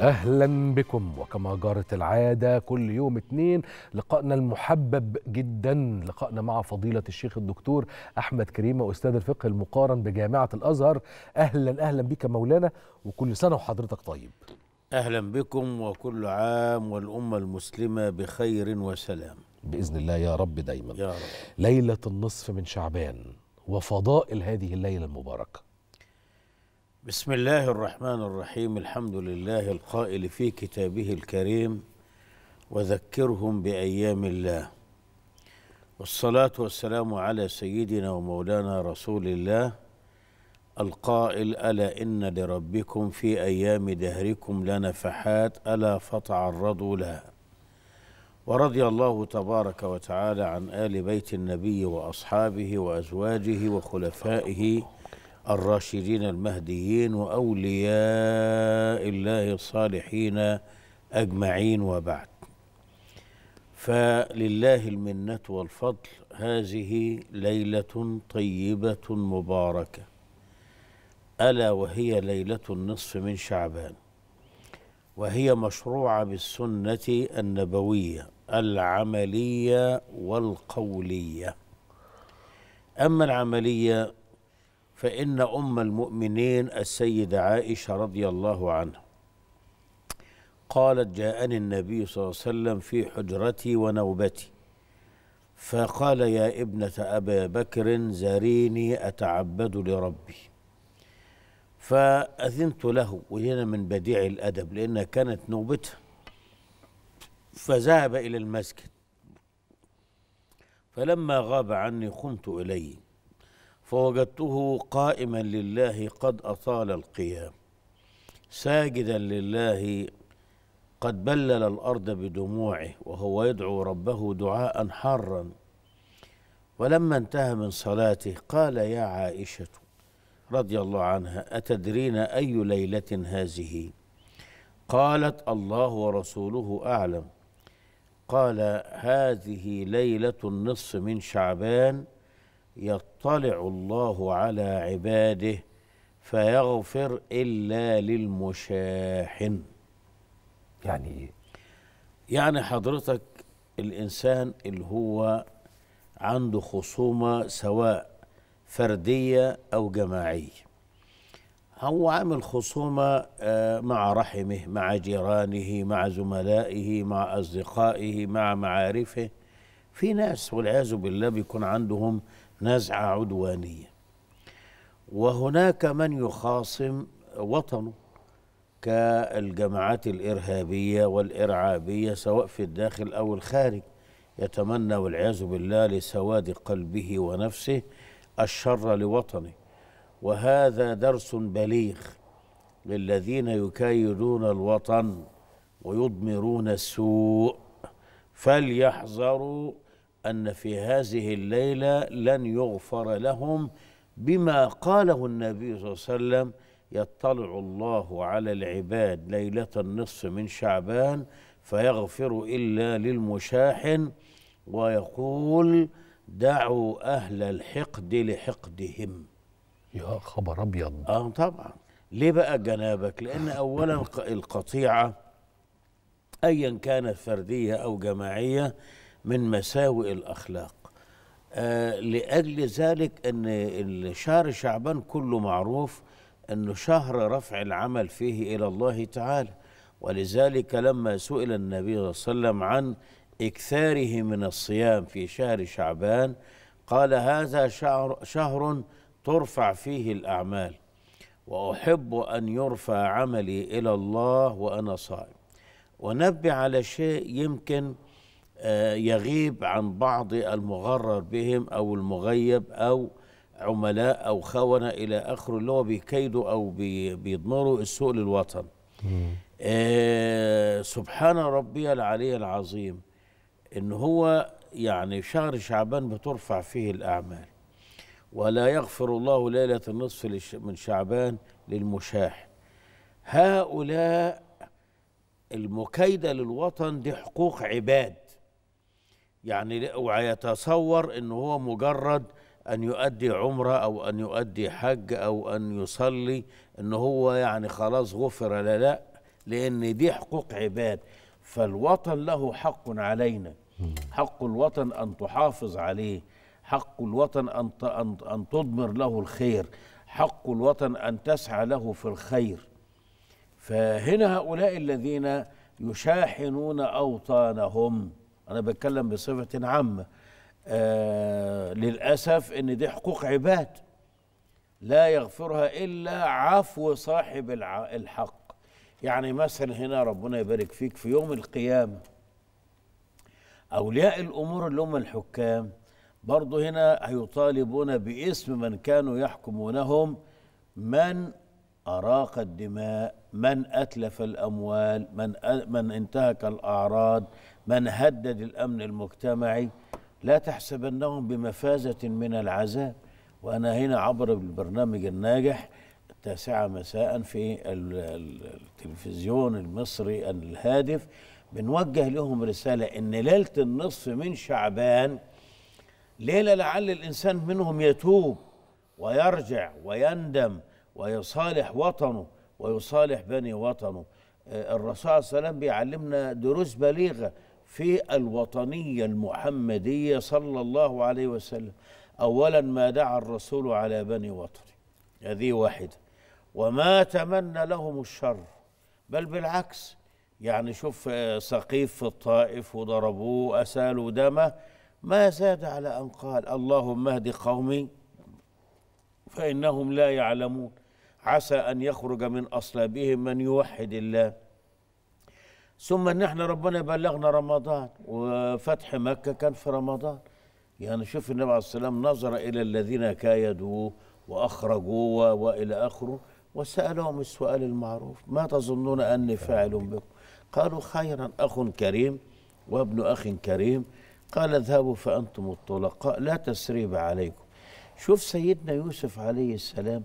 اهلا بكم وكما جرت العاده كل يوم اثنين لقائنا المحبب جدا لقائنا مع فضيله الشيخ الدكتور احمد كريمه استاذ الفقه المقارن بجامعه الازهر اهلا اهلا بك مولانا وكل سنه وحضرتك طيب اهلا بكم وكل عام والامه المسلمه بخير وسلام باذن الله يا رب دايما يا رب. ليله النصف من شعبان وفضائل هذه الليله المباركه بسم الله الرحمن الرحيم الحمد لله القائل في كتابه الكريم وذكرهم بايام الله والصلاه والسلام على سيدنا ومولانا رسول الله القائل الا ان لربكم في ايام دهركم لنفحات الا فتعرضوا لها ورضي الله تبارك وتعالى عن ال بيت النبي واصحابه وازواجه وخلفائه الراشدين المهديين واولياء الله الصالحين اجمعين وبعد فلله المنه والفضل هذه ليله طيبه مباركه الا وهي ليله النصف من شعبان وهي مشروعه بالسنه النبويه العمليه والقوليه اما العمليه فإن أم المؤمنين السيدة عائشة رضي الله عنها قالت جاءني النبي صلى الله عليه وسلم في حجرتي ونوبتي فقال يا ابنة أبا بكر زاريني أتعبد لربي فأذنت له وهنا من بديع الأدب لأنها كانت نوبته فذهب إلى المسجد فلما غاب عني قمت إليه فوجدته قائما لله قد اطال القيام ساجدا لله قد بلل الارض بدموعه وهو يدعو ربه دعاء حارا ولما انتهى من صلاته قال يا عائشه رضي الله عنها اتدرين اي ليله هذه قالت الله ورسوله اعلم قال هذه ليله النصف من شعبان يطلع الله على عباده فيغفر إلا للمشاحن يعني إيه؟ يعني حضرتك الإنسان اللي هو عنده خصومة سواء فردية أو جماعية هو عامل خصومة آه، مع رحمه مع جيرانه مع زملائه مع أصدقائه مع معارفه في ناس والعياذ بالله بيكون عندهم نزعه عدوانيه وهناك من يخاصم وطنه كالجماعات الارهابيه والارعابيه سواء في الداخل او الخارج يتمنى والعياذ بالله لسواد قلبه ونفسه الشر لوطنه وهذا درس بليغ للذين يكايدون الوطن ويضمرون السوء فليحذروا أن في هذه الليلة لن يغفر لهم بما قاله النبي صلى الله عليه وسلم يطلع الله على العباد ليلة النصف من شعبان فيغفر إلا للمشاحن ويقول دعوا أهل الحقد لحقدهم يا خبر أبيض آه طبعا ليه بقى جنابك لأن أولا القطيعة أيا كانت فردية أو جماعية من مساوئ الأخلاق آه لأجل ذلك أن الشهر شعبان كله معروف أنه شهر رفع العمل فيه إلى الله تعالى ولذلك لما سئل النبي صلى الله عليه وسلم عن إكثاره من الصيام في شهر شعبان قال هذا شهر, شهر ترفع فيه الأعمال وأحب أن يرفع عملي إلى الله وأنا صائم ونبه على شيء يمكن آه، يغيب عن بعض المغرر بهم أو المغيب أو عملاء أو خونة إلى آخره اللي هو بيكيدوا أو بيضمروا السوء للوطن آه سبحان ربي العلي العظيم إن هو يعني شهر شعبان بترفع فيه الأعمال ولا يغفر الله ليلة النصف من شعبان للمشاح هؤلاء المكيدة للوطن دي حقوق عباد يعني ويتصور أنه هو مجرد أن يؤدي عمرة أو أن يؤدي حج أو أن يصلي أن هو يعني خلاص غفر لا لا لأن دي حقوق عباد فالوطن له حق علينا حق الوطن أن تحافظ عليه حق الوطن أن أن تضمر له الخير حق الوطن أن تسعى له في الخير فهنا هؤلاء الذين يشاحنون أوطانهم أنا بتكلم بصفة عامة آه للأسف إن دي حقوق عباد لا يغفرها إلا عفو صاحب الحق يعني مثلا هنا ربنا يبارك فيك في يوم القيامة أولياء الأمور اللي هم الحكام برضه هنا هيطالبون باسم من كانوا يحكمونهم من أراق الدماء من أتلف الأموال من, من انتهك الأعراض من هدد الأمن المجتمعي لا تحسبنهم بمفازة من العذاب وأنا هنا عبر البرنامج الناجح التاسعة مساء في التلفزيون المصري الهادف بنوجه لهم رسالة إن ليلة النصف من شعبان ليلة لعل الإنسان منهم يتوب ويرجع ويندم ويصالح وطنه ويصالح بني وطنه آه، الرسول صلى الله عليه وسلم بيعلمنا دروس بليغة في الوطنية المحمدية صلى الله عليه وسلم أولا ما دعا الرسول على بني وطنه هذه واحدة وما تمنى لهم الشر بل بالعكس يعني شوف آه، سقيف في الطائف وضربوه أسالوا دمه ما زاد على أن قال اللهم اهد قومي فإنهم لا يعلمون عسى أن يخرج من أصلابهم من يوحد الله ثم أن احنا ربنا بلغنا رمضان وفتح مكة كان في رمضان يعني شوف النبي عليه الصلاه والسلام نظر إلى الذين كايدوه وأخرجوه وإلى آخره وسألهم السؤال المعروف ما تظنون أني فاعل بكم قالوا خيرا أخ كريم وابن أخ كريم قال اذهبوا فأنتم الطلقاء لا تسريب عليكم شوف سيدنا يوسف عليه السلام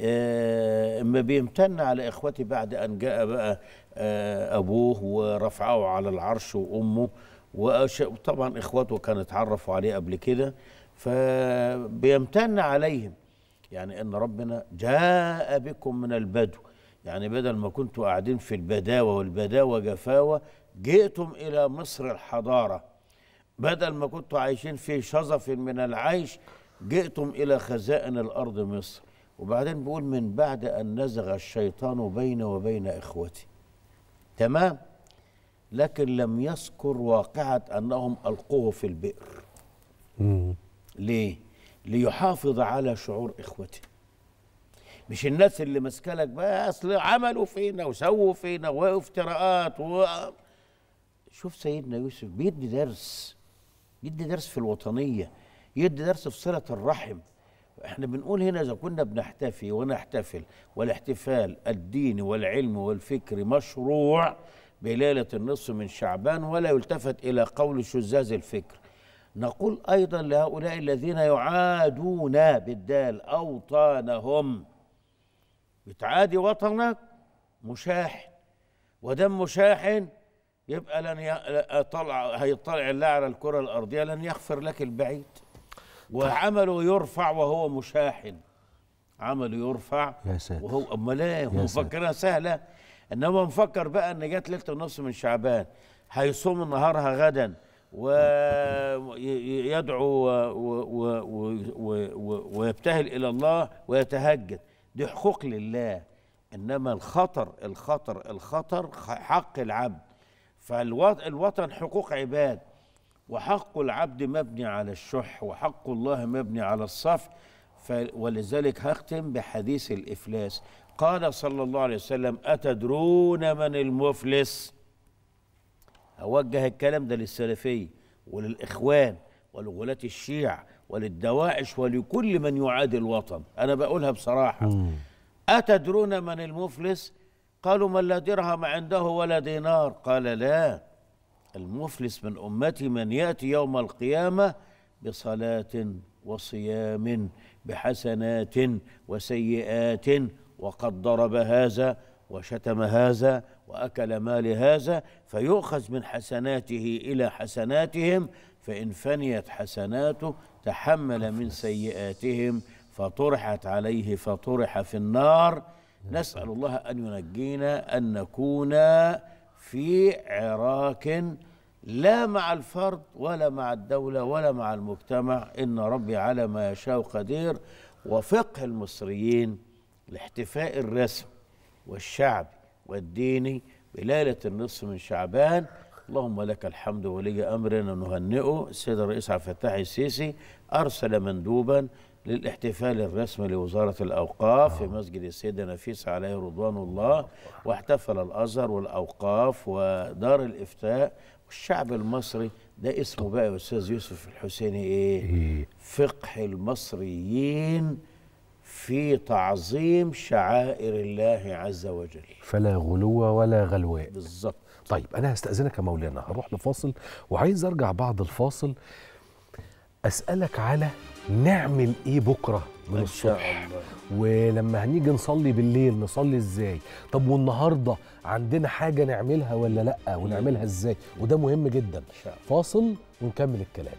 آه، ما بيمتن على إخوتي بعد أن جاء بقى آه، أبوه ورفعه على العرش وأمه وطبعا إخواته كانوا اتعرفوا عليه قبل كده فبيمتن عليهم يعني ان ربنا جاء بكم من البدو يعني بدل ما كنتوا قاعدين في البداوه والبداوه جفاوه جئتم الى مصر الحضاره بدل ما كنتوا عايشين في شظف من العيش جئتم الى خزائن الارض مصر وبعدين بيقول من بعد أن نزغ الشيطان بيني وبين إخوتي تمام لكن لم يذكر واقعة أنهم ألقوه في البئر مم. ليه؟ ليحافظ على شعور إخوته مش الناس اللي مسكلك بقى أصل عملوا فينا وسووا فينا وافتراءات و... شوف سيدنا يوسف بيدي درس يدي درس في الوطنية يدي درس في صلة الرحم احنا بنقول هنا اذا كنا بنحتفي ونحتفل والاحتفال الديني والعلمي والفكري مشروع بليله النصف من شعبان ولا يلتفت الى قول شذاذ الفكر نقول ايضا لهؤلاء الذين يعادون بالدال اوطانهم بتعادي وطنك مشاحن ودم مشاحن يبقى لن يطلع هيطلع الله على الكره الارضيه لن يغفر لك البعيد طيب. وعمله يرفع وهو مشاحن عمله يرفع يا ساتر وهو امال ايه هو مفكرها سهله انما مفكر بقى ان جت ليله النص من شعبان هيصوم نهارها غدا ويدعو ويبتهل الى الله ويتهجد دي حقوق لله انما الخطر الخطر الخطر حق العبد فالوطن حقوق عباد وحق العبد مبني على الشح وحق الله مبني على الصف ولذلك هختم بحديث الإفلاس قال صلى الله عليه وسلم أتدرون من المفلس أوجه الكلام ده للسلفية وللإخوان ولغلاة الشيع وللدواعش ولكل من يعادي الوطن أنا بقولها بصراحة أتدرون من المفلس قالوا من لا درهم عنده ولا دينار قال لا المفلس من امتي من ياتي يوم القيامه بصلاه وصيام بحسنات وسيئات وقد ضرب هذا وشتم هذا واكل مال هذا فيؤخذ من حسناته الى حسناتهم فان فنيت حسناته تحمل من سيئاتهم فطرحت عليه فطرح في النار نسال الله ان ينجينا ان نكون في عراك لا مع الفرد ولا مع الدولة ولا مع المجتمع إن ربي على ما يشاء قدير وفقه المصريين الاحتفاء الرسمي والشعبي والديني بليلة النصف من شعبان اللهم لك الحمد ولي أمرنا نهنئه السيد الرئيس عبد الفتاح السيسي أرسل مندوبا للاحتفال الرسمي لوزارة الأوقاف آه. في مسجد السيدة نفيسة عليه رضوان الله واحتفل الأزهر والأوقاف ودار الإفتاء والشعب المصري ده اسمه بقى يا أستاذ يوسف الحسيني إيه؟, إيه؟ فقه المصريين في تعظيم شعائر الله عز وجل فلا غلو ولا غلواء بالظبط طيب أنا هستأذنك يا مولانا هروح لفاصل وعايز أرجع بعد الفاصل اسالك على نعمل ايه بكره من الصبح الله. ولما هنيجي نصلي بالليل نصلي ازاي طب والنهارده عندنا حاجه نعملها ولا لا ونعملها ازاي وده مهم جدا فاصل ونكمل الكلام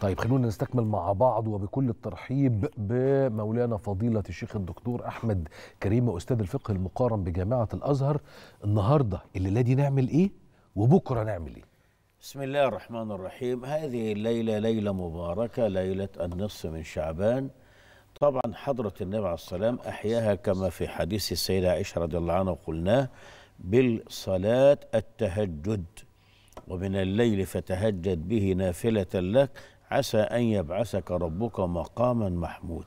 طيب خلونا نستكمل مع بعض وبكل الترحيب بمولانا فضيلة الشيخ الدكتور أحمد كريم أستاذ الفقه المقارن بجامعة الأزهر النهاردة الليلة دي نعمل إيه وبكرة نعمل إيه بسم الله الرحمن الرحيم هذه الليلة ليلة مباركة ليلة النصف من شعبان طبعا حضرة النبي عليه السلام أحياها كما في حديث السيدة عائشة رضي الله عنها قلناه بالصلاة التهجد ومن الليل فتهجد به نافلة لك عسى أن يبعثك ربك مقاما محمود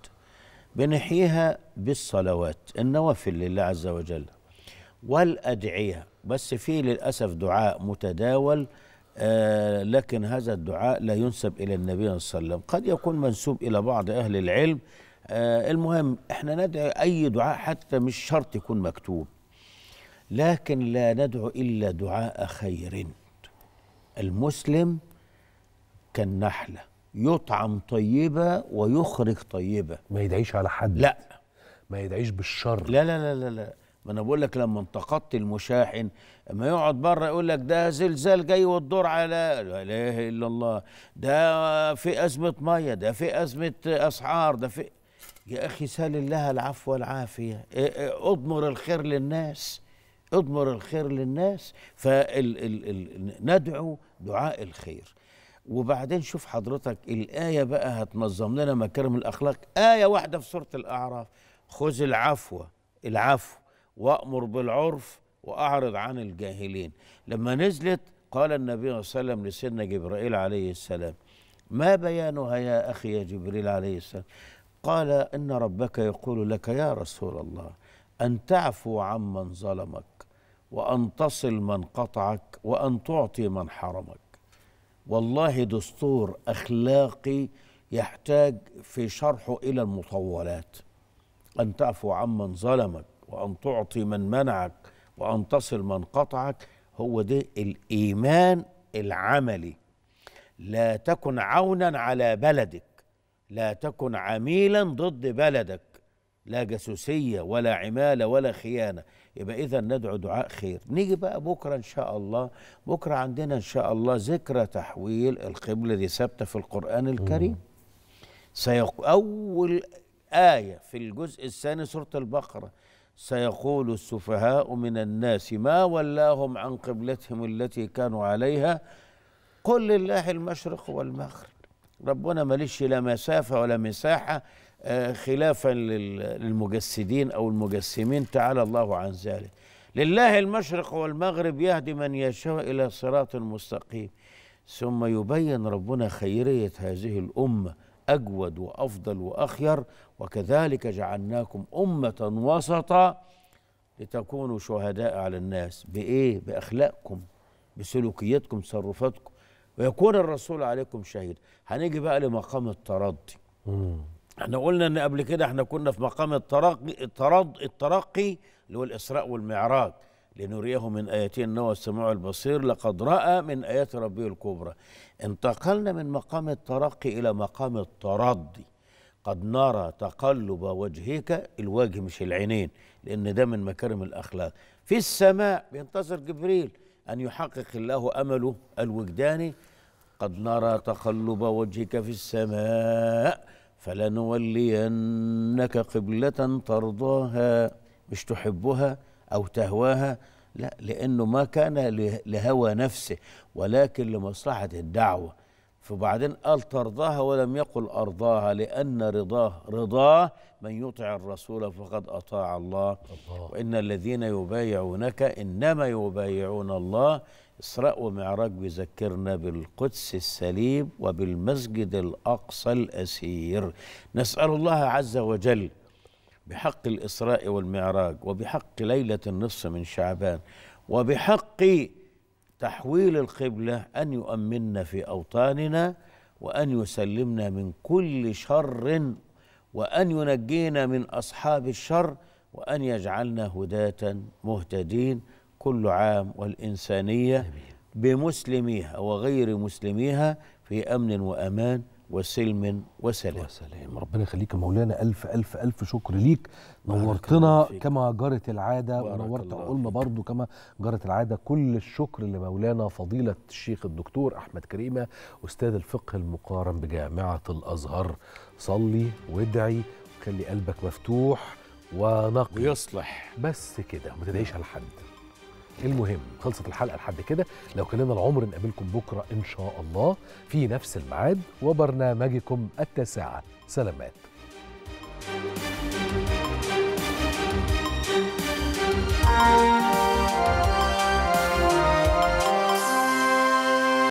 بنحييها بالصلوات النوافل لله عز وجل والأدعية بس في للأسف دعاء متداول آه لكن هذا الدعاء لا ينسب إلى النبي صلى الله عليه وسلم قد يكون منسوب إلى بعض أهل العلم آه المهم احنا ندعي أي دعاء حتى مش شرط يكون مكتوب لكن لا ندعو إلا دعاء خير المسلم كالنحلة يطعم طيبة ويخرج طيبة ما يدعيش على حد لا ما يدعيش بالشر لا لا لا لا, لا. ما انا بقول لك لما انتقدت المشاحن اما يقعد بره يقول لك ده زلزال جاي والدور على لا اله الا الله ده في ازمه ميه ده في ازمه اسعار ده في يا اخي سال الله العفو والعافيه اضمر الخير للناس اضمر الخير للناس فندعو دعاء الخير وبعدين شوف حضرتك الآية بقى هتنظم لنا مكارم الأخلاق آية واحدة في سورة الأعراف خذ العفو العفو وأمر بالعرف وأعرض عن الجاهلين لما نزلت قال النبي صلى الله عليه وسلم لسيدنا جبرائيل عليه السلام ما بيانها يا أخي يا جبريل عليه السلام قال إن ربك يقول لك يا رسول الله أن تعفو عمن ظلمك وأن تصل من قطعك وأن تعطي من حرمك والله دستور اخلاقي يحتاج في شرحه الى المطولات ان تعفو عمن ظلمك وان تعطي من منعك وان تصل من قطعك هو ده الايمان العملي لا تكن عونا على بلدك لا تكن عميلا ضد بلدك لا جاسوسية ولا عمالة ولا خيانة يبقى إذا ندعو دعاء خير نيجي بقى بكرة إن شاء الله بكرة عندنا إن شاء الله ذكرى تحويل القبلة دي ثابتة في القرآن الكريم سيق... أول آية في الجزء الثاني سورة البقرة سيقول السفهاء من الناس ما ولاهم عن قبلتهم التي كانوا عليها قل لله المشرق والمغرب ربنا ماليش لا مسافة ولا مساحة آه، خلافا للمجسدين أو المجسمين تعالى الله عن ذلك لله المشرق والمغرب يهدي من يشاء إلى صراط مستقيم ثم يبين ربنا خيرية هذه الأمة أجود وأفضل وأخير وكذلك جعلناكم أمة وسطا لتكونوا شهداء على الناس بإيه؟ بأخلاقكم بسلوكياتكم تصرفاتكم ويكون الرسول عليكم شهيد هنيجي بقى لمقام الترضي احنا قلنا ان قبل كده احنا كنا في مقام الترقي الترد الترقي اللي هو الاسراء والمعراج لنريه من النوى السمع البصير لقد راى من ايات ربه الكبرى انتقلنا من مقام الترقي الى مقام التردي قد نرى تقلب وجهك الوجه مش العينين لان ده من مكارم الاخلاق في السماء بينتظر جبريل ان يحقق الله امله الوجداني قد نرى تقلب وجهك في السماء فلنولينك قبلة ترضاها مش تحبها أو تهواها لا لأنه ما كان لهوى نفسه ولكن لمصلحة الدعوة فبعدين قال ترضاها ولم يقل أرضاها لأن رضاه رضاه من يطع الرسول فقد أطاع الله, الله وإن الذين يبايعونك إنما يبايعون الله إسراء ومعراج بيذكرنا بالقدس السليم وبالمسجد الأقصى الأسير نسأل الله عز وجل بحق الإسراء والمعراج وبحق ليلة النصف من شعبان وبحق تحويل القبلة أن يؤمننا في أوطاننا وأن يسلمنا من كل شر وأن ينجينا من أصحاب الشر وأن يجعلنا هداة مهتدين كل عام والإنسانية بمسلميها وغير مسلميها في أمن وأمان وسلم وسلام وسلام ربنا يخليك مولانا ألف ألف ألف شكر ليك نورتنا كما جرت العادة ونورت عقولنا برضو كما جرت العادة كل الشكر لمولانا فضيلة الشيخ الدكتور أحمد كريمة أستاذ الفقه المقارن بجامعة الأزهر صلي وادعي وخلي قلبك مفتوح ونقي ويصلح بس كده ما تدعيش على حد المهم خلصت الحلقه لحد كده لو كان لنا العمر نقابلكم بكره ان شاء الله في نفس الميعاد وبرنامجكم التاسعه سلامات thank you